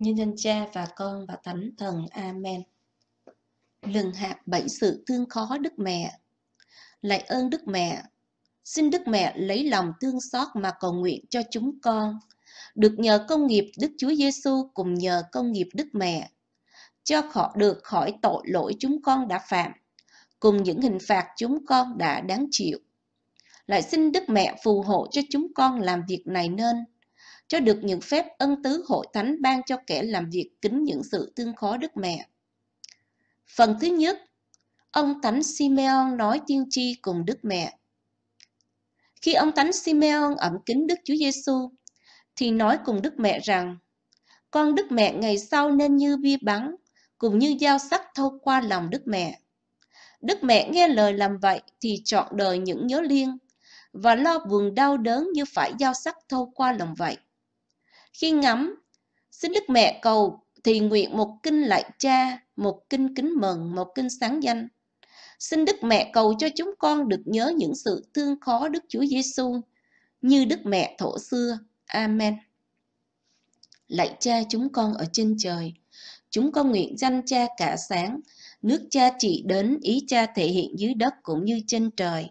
Nhân nhân cha và con và thánh thần. Amen. Lừng hạp bảy sự thương khó Đức Mẹ. Lạy ơn Đức Mẹ, xin Đức Mẹ lấy lòng thương xót mà cầu nguyện cho chúng con. Được nhờ công nghiệp Đức Chúa Giêsu cùng nhờ công nghiệp Đức Mẹ, cho họ được khỏi tội lỗi chúng con đã phạm, cùng những hình phạt chúng con đã đáng chịu. Lại xin Đức Mẹ phù hộ cho chúng con làm việc này nên cho được những phép ân tứ hội thánh ban cho kẻ làm việc kính những sự tương khó Đức Mẹ. Phần thứ nhất, ông Thánh Simeon nói tiên tri cùng Đức Mẹ. Khi ông Thánh Simeon ẩm kính Đức Chúa Giêsu thì nói cùng Đức Mẹ rằng, con Đức Mẹ ngày sau nên như bia bắn, cùng như dao sắc thâu qua lòng Đức Mẹ. Đức Mẹ nghe lời làm vậy thì chọn đời những nhớ liên, và lo buồn đau đớn như phải giao sắc thâu qua lòng vậy. Khi ngắm, xin Đức Mẹ cầu thì nguyện một kinh lại cha, một kinh kính mừng, một kinh sáng danh. Xin Đức Mẹ cầu cho chúng con được nhớ những sự thương khó Đức Chúa Giêsu như Đức Mẹ thổ xưa. Amen. Lạy cha chúng con ở trên trời, chúng con nguyện danh cha cả sáng, nước cha trị đến, ý cha thể hiện dưới đất cũng như trên trời.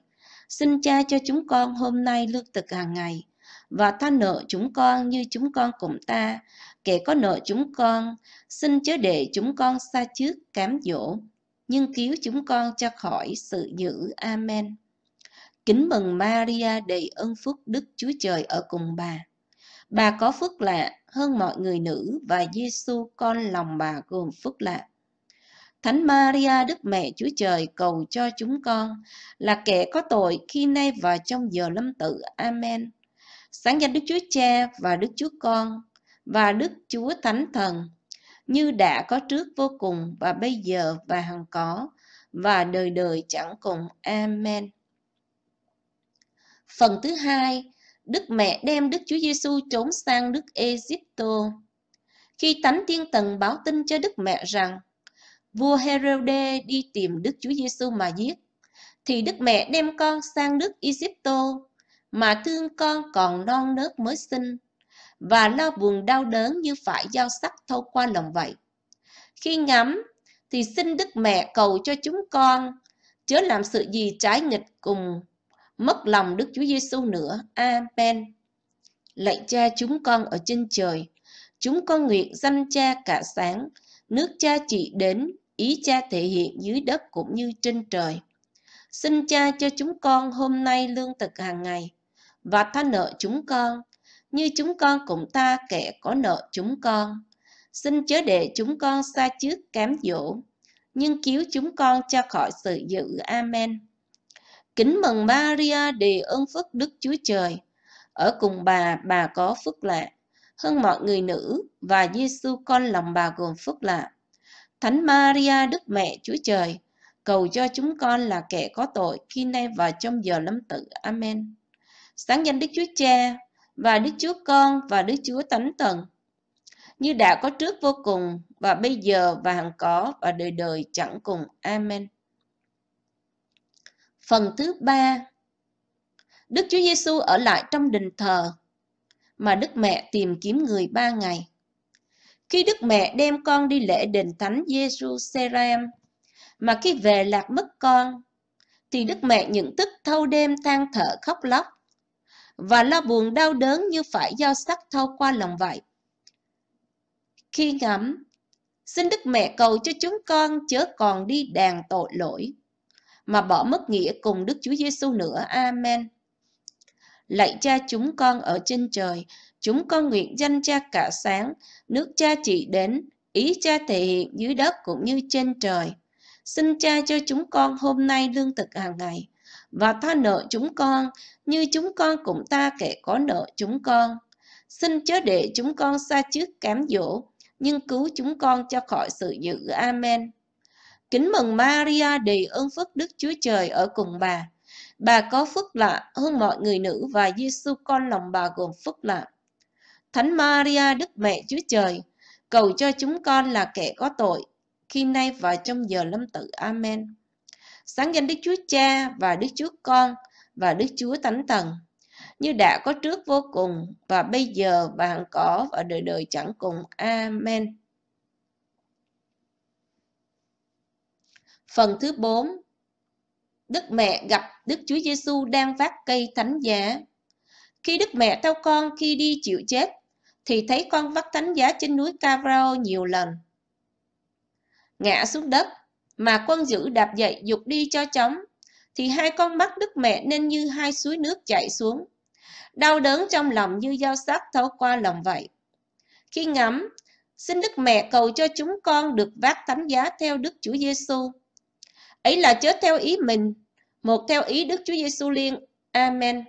Xin cha cho chúng con hôm nay lương thực hàng ngày, và tha nợ chúng con như chúng con cùng ta kẻ có nợ chúng con xin chớ để chúng con xa trước cám dỗ nhưng cứu chúng con cho khỏi sự dữ amen kính mừng maria đầy ơn phúc đức chúa trời ở cùng bà bà có phước lạ hơn mọi người nữ và giêsu con lòng bà gồm phước lạ Thánh Maria Đức Mẹ Chúa Trời cầu cho chúng con là kẻ có tội khi nay và trong giờ lâm tử. Amen sáng danh Đức Chúa Cha và Đức Chúa Con và Đức Chúa Thánh Thần, như đã có trước vô cùng và bây giờ và hằng có, và đời đời chẳng cùng. Amen. Phần thứ hai, Đức Mẹ đem Đức Chúa Giêsu trốn sang đức Egypto. Khi Thánh Thiên thần báo tin cho Đức Mẹ rằng vua Herode đi tìm Đức Chúa Giêsu mà giết, thì Đức Mẹ đem con sang đức Egypto mà thương con còn non nớt mới sinh, và lo buồn đau đớn như phải giao sắc thâu qua lòng vậy. Khi ngắm, thì xin Đức Mẹ cầu cho chúng con, chớ làm sự gì trái nghịch cùng, mất lòng Đức Chúa Giêsu nữa. Amen. Lạy cha chúng con ở trên trời, chúng con nguyện danh cha cả sáng, nước cha trị đến, ý cha thể hiện dưới đất cũng như trên trời. Xin cha cho chúng con hôm nay lương thực hàng ngày, và tha nợ chúng con, như chúng con cũng ta kẻ có nợ chúng con. Xin chớ để chúng con xa trước kém dỗ, nhưng cứu chúng con cho khỏi sự dữ. Amen. Kính mừng Maria đề ơn phước Đức Chúa Trời. Ở cùng bà, bà có phước lạ, hơn mọi người nữ và Giêsu con lòng bà gồm phước lạ. Thánh Maria Đức Mẹ Chúa Trời, cầu cho chúng con là kẻ có tội khi nay và trong giờ lâm tử. Amen sáng danh Đức Chúa Cha và Đức Chúa Con và Đức Chúa Thánh Thần, như đã có trước vô cùng và bây giờ và hằng có và đời đời chẳng cùng. Amen. Phần thứ ba Đức Chúa Giêsu ở lại trong đình thờ mà Đức Mẹ tìm kiếm người ba ngày. Khi Đức Mẹ đem con đi lễ đền thánh giêsu Jerusalem, mà khi về lạc mất con, thì Đức Mẹ nhận tức thâu đêm than thở khóc lóc và lo buồn đau đớn như phải dao sắc thâu qua lòng vậy. Khi ngẫm, xin Đức Mẹ cầu cho chúng con chớ còn đi đàn tội lỗi, mà bỏ mất nghĩa cùng Đức Chúa Giêsu nữa. Amen. Lạy cha chúng con ở trên trời, chúng con nguyện danh cha cả sáng, nước cha trị đến, ý cha thể hiện dưới đất cũng như trên trời. Xin cha cho chúng con hôm nay lương thực hàng ngày, và tha nợ chúng con, như chúng con cũng ta kẻ có nợ chúng con. Xin chớ để chúng con xa trước cám dỗ, nhưng cứu chúng con cho khỏi sự dữ. Amen. Kính mừng Maria đầy ơn phước Đức Chúa Trời ở cùng bà. Bà có phước lạ hơn mọi người nữ và Giêsu con lòng bà gồm phước lạ. Thánh Maria Đức Mẹ Chúa Trời, cầu cho chúng con là kẻ có tội, khi nay và trong giờ lâm tử. Amen sáng danh Đức Chúa Cha và Đức Chúa Con và Đức Chúa Thánh Thần, như đã có trước vô cùng và bây giờ và hằng có và đời đời chẳng cùng. Amen. Phần thứ 4 Đức mẹ gặp Đức Chúa Giêsu đang vác cây thánh giá. Khi Đức mẹ theo con khi đi chịu chết, thì thấy con vác thánh giá trên núi Cavao nhiều lần. Ngã xuống đất, mà quân dữ đạp dậy dục đi cho chóng, thì hai con mắt đức mẹ nên như hai suối nước chảy xuống. Đau đớn trong lòng như dao sắc thấu qua lòng vậy. Khi ngắm, xin Đức Mẹ cầu cho chúng con được vác thánh giá theo Đức Chúa Giêsu. Ấy là chết theo ý mình, một theo ý Đức Chúa Giêsu liên. Amen.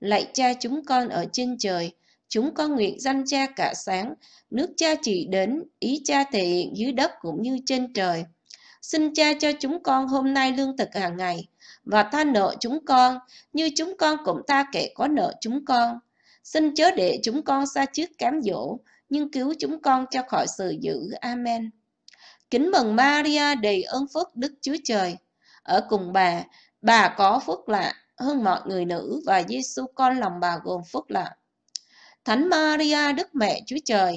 Lạy Cha chúng con ở trên trời, chúng con nguyện danh Cha cả sáng, nước Cha chỉ đến, ý Cha thể hiện dưới đất cũng như trên trời xin cha cho chúng con hôm nay lương thực hàng ngày, và tha nợ chúng con, như chúng con cũng tha kẻ có nợ chúng con. Xin chớ để chúng con xa trước cám dỗ, nhưng cứu chúng con cho khỏi sự dữ. Amen. Kính mừng Maria đầy ơn phước Đức Chúa Trời. Ở cùng bà, bà có phước lạ hơn mọi người nữ và Giêsu con lòng bà gồm phước lạ. Thánh Maria Đức Mẹ Chúa Trời,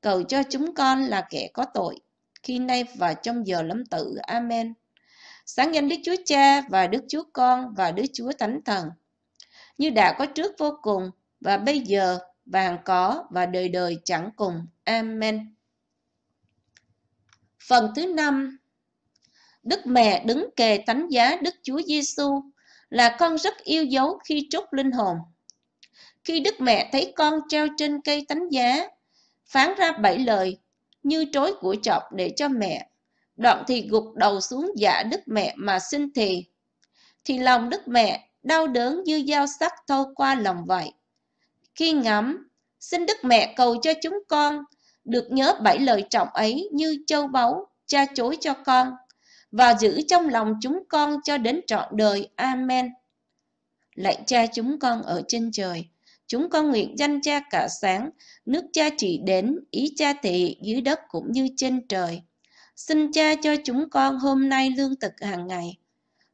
cầu cho chúng con là kẻ có tội khi nay và trong giờ lâm tử Amen. Sáng danh Đức Chúa Cha và Đức Chúa Con và Đức Chúa Thánh Thần. Như đã có trước vô cùng và bây giờ và có và đời đời chẳng cùng. Amen. Phần thứ năm Đức mẹ đứng kề thánh giá Đức Chúa Giêsu là con rất yêu dấu khi trút linh hồn. Khi Đức mẹ thấy con treo trên cây thánh giá, phán ra bảy lời như trối của chọc để cho mẹ. Đoạn thì gục đầu xuống giả dạ đức mẹ mà xin thì. Thì lòng đức mẹ đau đớn như dao sắc thâu qua lòng vậy. Khi ngắm, xin đức mẹ cầu cho chúng con được nhớ bảy lời trọng ấy như châu báu, cha chối cho con và giữ trong lòng chúng con cho đến trọn đời. Amen. Lạy cha chúng con ở trên trời Chúng con nguyện danh cha cả sáng, nước cha trị đến, ý cha thị dưới đất cũng như trên trời. Xin cha cho chúng con hôm nay lương thực hàng ngày.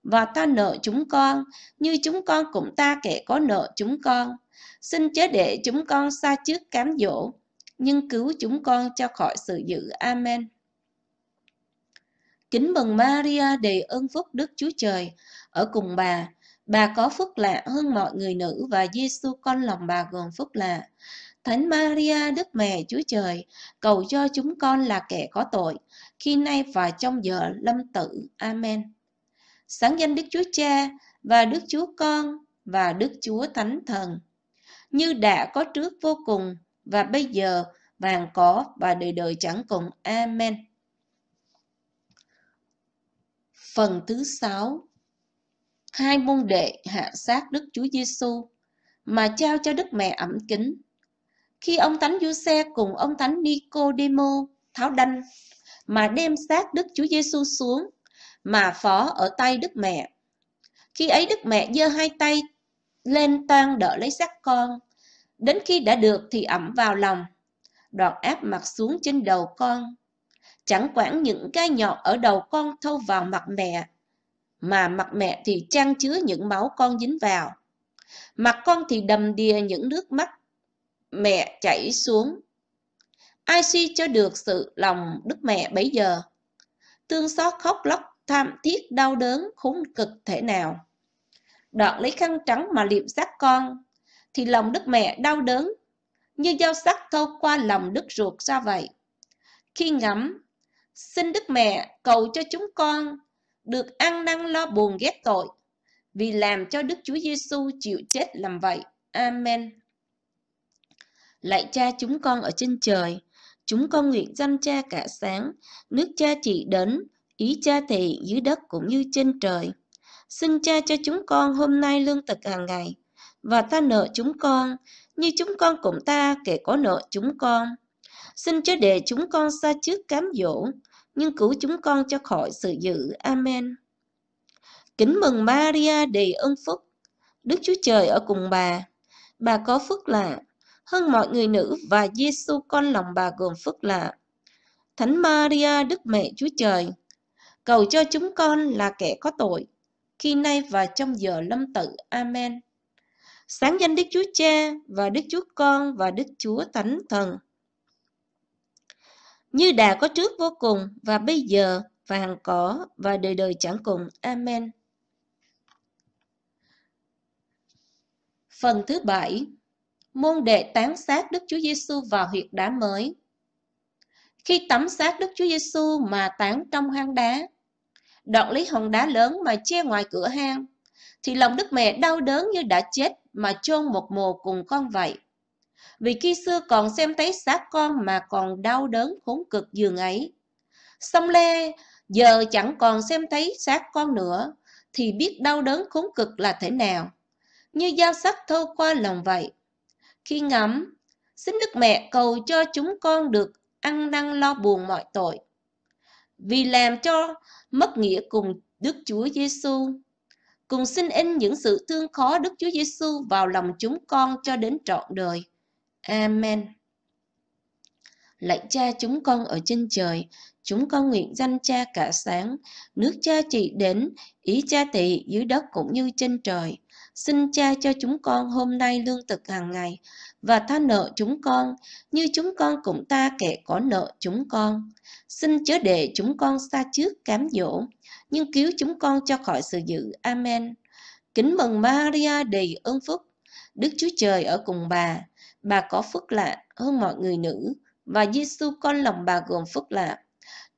Và ta nợ chúng con, như chúng con cũng ta kẻ có nợ chúng con. Xin chớ để chúng con xa trước cám dỗ, nhưng cứu chúng con cho khỏi sự dữ. Amen. Kính mừng Maria đầy ơn phúc Đức Chúa Trời, ở cùng bà, Bà có phước lạ hơn mọi người nữ và Giêsu con lòng bà gồm phước lạ. Thánh Maria Đức Mẹ Chúa Trời, cầu cho chúng con là kẻ có tội, khi nay và trong giờ lâm tử. Amen. Sáng danh Đức Chúa Cha và Đức Chúa Con và Đức Chúa Thánh Thần, như đã có trước vô cùng và bây giờ vàng có và đời đời chẳng cùng. Amen. Phần thứ sáu hai môn đệ hạ sát Đức Chúa Giêsu mà trao cho Đức Mẹ ẩm kính. Khi ông Thánh Giuse cùng ông Thánh Nicodemo tháo đanh mà đem xác Đức Chúa Giêsu xuống mà phó ở tay Đức Mẹ. Khi ấy Đức Mẹ giơ hai tay lên toan đỡ lấy xác con, đến khi đã được thì ẩm vào lòng, đoạt áp mặt xuống trên đầu con. Chẳng quản những gai nhọn ở đầu con thâu vào mặt mẹ, mà mặt mẹ thì trang chứa những máu con dính vào. Mặt con thì đầm đìa những nước mắt mẹ chảy xuống. Ai suy cho được sự lòng đức mẹ bấy giờ. tương xót khóc lóc, tham thiết, đau đớn, khốn cực thể nào. Đoạn lấy khăn trắng mà liệm xác con, thì lòng đức mẹ đau đớn, như dao sắc thâu qua lòng đức ruột ra vậy. Khi ngắm, xin đức mẹ cầu cho chúng con được ăn năn lo buồn ghét tội, vì làm cho Đức Chúa Giêsu chịu chết làm vậy. Amen. Lạy cha chúng con ở trên trời, chúng con nguyện dâng cha cả sáng, nước cha trị đến, ý cha thị dưới đất cũng như trên trời. Xin cha cho chúng con hôm nay lương thực hàng ngày, và ta nợ chúng con, như chúng con cũng ta kể có nợ chúng con. Xin cho để chúng con xa trước cám dỗ, nhưng cứu chúng con cho khỏi sự dữ. Amen. Kính mừng Maria đầy ơn phúc, Đức Chúa Trời ở cùng bà. Bà có phước lạ, hơn mọi người nữ và Giêsu con lòng bà gồm phước lạ. Thánh Maria Đức Mẹ Chúa Trời, cầu cho chúng con là kẻ có tội, khi nay và trong giờ lâm tử. Amen. Sáng danh Đức Chúa Cha và Đức Chúa Con và Đức Chúa Thánh Thần như đã có trước vô cùng và bây giờ và hằng có và đời đời chẳng cùng. Amen. Phần thứ bảy Môn đệ tán xác Đức Chúa Giêsu vào huyệt đá mới. Khi tắm xác Đức Chúa Giêsu mà tán trong hang đá, đoạn lấy hòn đá lớn mà che ngoài cửa hang, thì lòng Đức Mẹ đau đớn như đã chết mà chôn một mồ cùng con vậy vì khi xưa còn xem thấy xác con mà còn đau đớn khốn cực giường ấy. xong Lê giờ chẳng còn xem thấy xác con nữa, thì biết đau đớn khốn cực là thế nào. Như dao sắc thâu qua lòng vậy. Khi ngắm, xin Đức Mẹ cầu cho chúng con được ăn năn lo buồn mọi tội. Vì làm cho mất nghĩa cùng Đức Chúa Giêsu, cùng xin in những sự thương khó Đức Chúa Giêsu vào lòng chúng con cho đến trọn đời. Amen. Lạy cha chúng con ở trên trời, chúng con nguyện danh cha cả sáng, nước cha trị đến, ý cha thị dưới đất cũng như trên trời. Xin cha cho chúng con hôm nay lương thực hàng ngày, và tha nợ chúng con, như chúng con cũng ta kẻ có nợ chúng con. Xin chớ để chúng con xa trước cám dỗ, nhưng cứu chúng con cho khỏi sự dữ. Amen. Kính mừng Maria đầy ơn phúc, Đức Chúa Trời ở cùng bà bà có phước lạ hơn mọi người nữ, và Giêsu con lòng bà gồm phước lạ.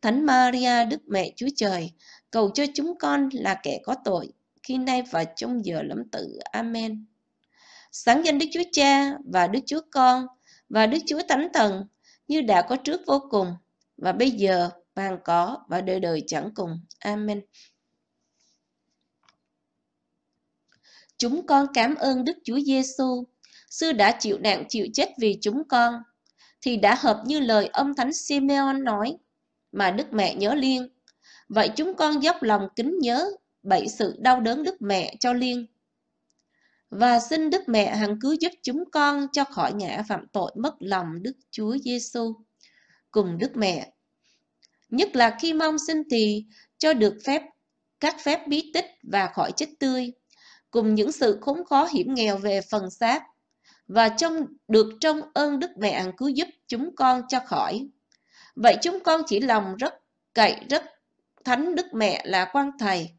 Thánh Maria Đức Mẹ Chúa Trời, cầu cho chúng con là kẻ có tội, khi nay và trong giờ lẫm tử. Amen. Sáng danh Đức Chúa Cha và Đức Chúa Con và Đức Chúa Thánh Thần như đã có trước vô cùng và bây giờ và có và đời đời chẳng cùng. Amen. Chúng con cảm ơn Đức Chúa Giêsu sư đã chịu nạn chịu chết vì chúng con, thì đã hợp như lời ông Thánh Simeon nói, mà Đức Mẹ nhớ Liên. Vậy chúng con dốc lòng kính nhớ bảy sự đau đớn Đức Mẹ cho Liên. Và xin Đức Mẹ hằng cứu giúp chúng con cho khỏi ngã phạm tội mất lòng Đức Chúa Giêsu cùng Đức Mẹ. Nhất là khi mong xin thì cho được phép các phép bí tích và khỏi chết tươi, cùng những sự khốn khó hiểm nghèo về phần xác và trong được trong ơn Đức Mẹ cứu giúp chúng con cho khỏi. Vậy chúng con chỉ lòng rất cậy rất Thánh Đức Mẹ là quan thầy,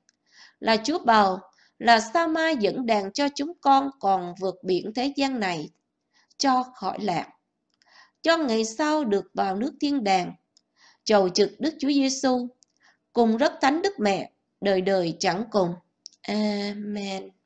là Chúa Bầu, là Sa Ma dẫn đàn cho chúng con còn vượt biển thế gian này, cho khỏi lạc, cho ngày sau được vào nước thiên đàng, chầu trực Đức Chúa Giêsu cùng rất Thánh Đức Mẹ đời đời chẳng cùng. Amen.